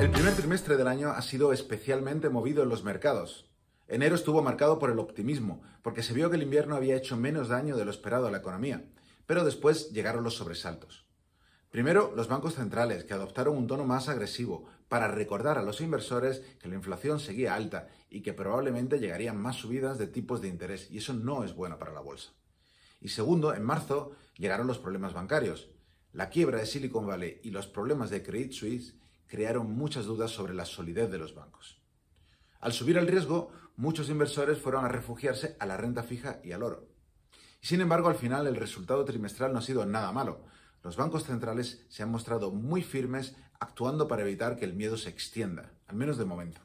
El primer trimestre del año ha sido especialmente movido en los mercados. Enero estuvo marcado por el optimismo, porque se vio que el invierno había hecho menos daño de lo esperado a la economía, pero después llegaron los sobresaltos. Primero, los bancos centrales, que adoptaron un tono más agresivo para recordar a los inversores que la inflación seguía alta y que probablemente llegarían más subidas de tipos de interés, y eso no es bueno para la bolsa. Y segundo, en marzo llegaron los problemas bancarios. La quiebra de Silicon Valley y los problemas de Credit Suisse crearon muchas dudas sobre la solidez de los bancos. Al subir el riesgo, muchos inversores fueron a refugiarse a la renta fija y al oro. Sin embargo, al final el resultado trimestral no ha sido nada malo. Los bancos centrales se han mostrado muy firmes actuando para evitar que el miedo se extienda, al menos de momento.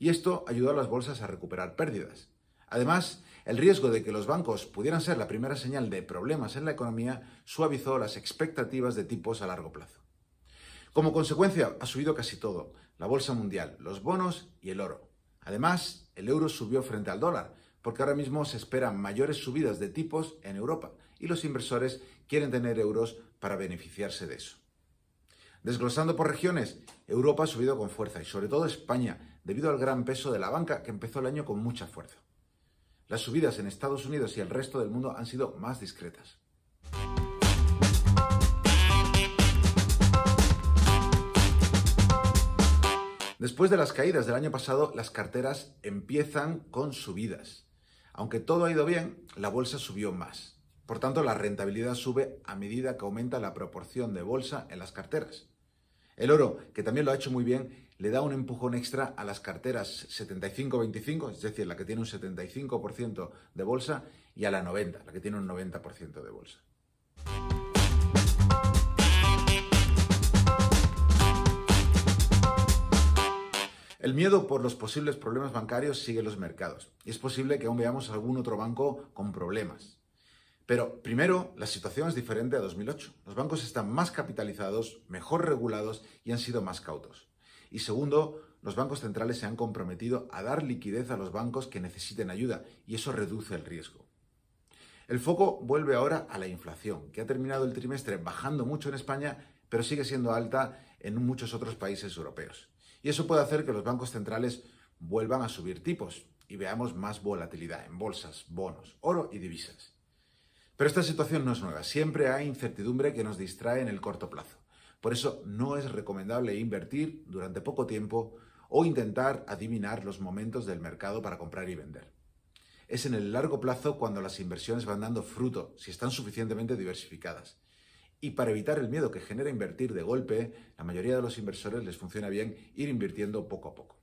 Y esto ayudó a las bolsas a recuperar pérdidas. Además, el riesgo de que los bancos pudieran ser la primera señal de problemas en la economía suavizó las expectativas de tipos a largo plazo. Como consecuencia, ha subido casi todo, la bolsa mundial, los bonos y el oro. Además, el euro subió frente al dólar, porque ahora mismo se esperan mayores subidas de tipos en Europa y los inversores quieren tener euros para beneficiarse de eso. Desglosando por regiones, Europa ha subido con fuerza y sobre todo España, debido al gran peso de la banca que empezó el año con mucha fuerza. Las subidas en Estados Unidos y el resto del mundo han sido más discretas. Después de las caídas del año pasado, las carteras empiezan con subidas. Aunque todo ha ido bien, la bolsa subió más. Por tanto, la rentabilidad sube a medida que aumenta la proporción de bolsa en las carteras. El oro, que también lo ha hecho muy bien, le da un empujón extra a las carteras 75-25, es decir, la que tiene un 75% de bolsa, y a la 90, la que tiene un 90% de bolsa. El miedo por los posibles problemas bancarios sigue los mercados y es posible que aún veamos algún otro banco con problemas. Pero primero, la situación es diferente a 2008. Los bancos están más capitalizados, mejor regulados y han sido más cautos. Y segundo, los bancos centrales se han comprometido a dar liquidez a los bancos que necesiten ayuda y eso reduce el riesgo. El foco vuelve ahora a la inflación, que ha terminado el trimestre bajando mucho en España, pero sigue siendo alta en muchos otros países europeos y eso puede hacer que los bancos centrales vuelvan a subir tipos y veamos más volatilidad en bolsas, bonos, oro y divisas. Pero esta situación no es nueva, siempre hay incertidumbre que nos distrae en el corto plazo. Por eso no es recomendable invertir durante poco tiempo o intentar adivinar los momentos del mercado para comprar y vender. Es en el largo plazo cuando las inversiones van dando fruto, si están suficientemente diversificadas. Y para evitar el miedo que genera invertir de golpe, la mayoría de los inversores les funciona bien ir invirtiendo poco a poco.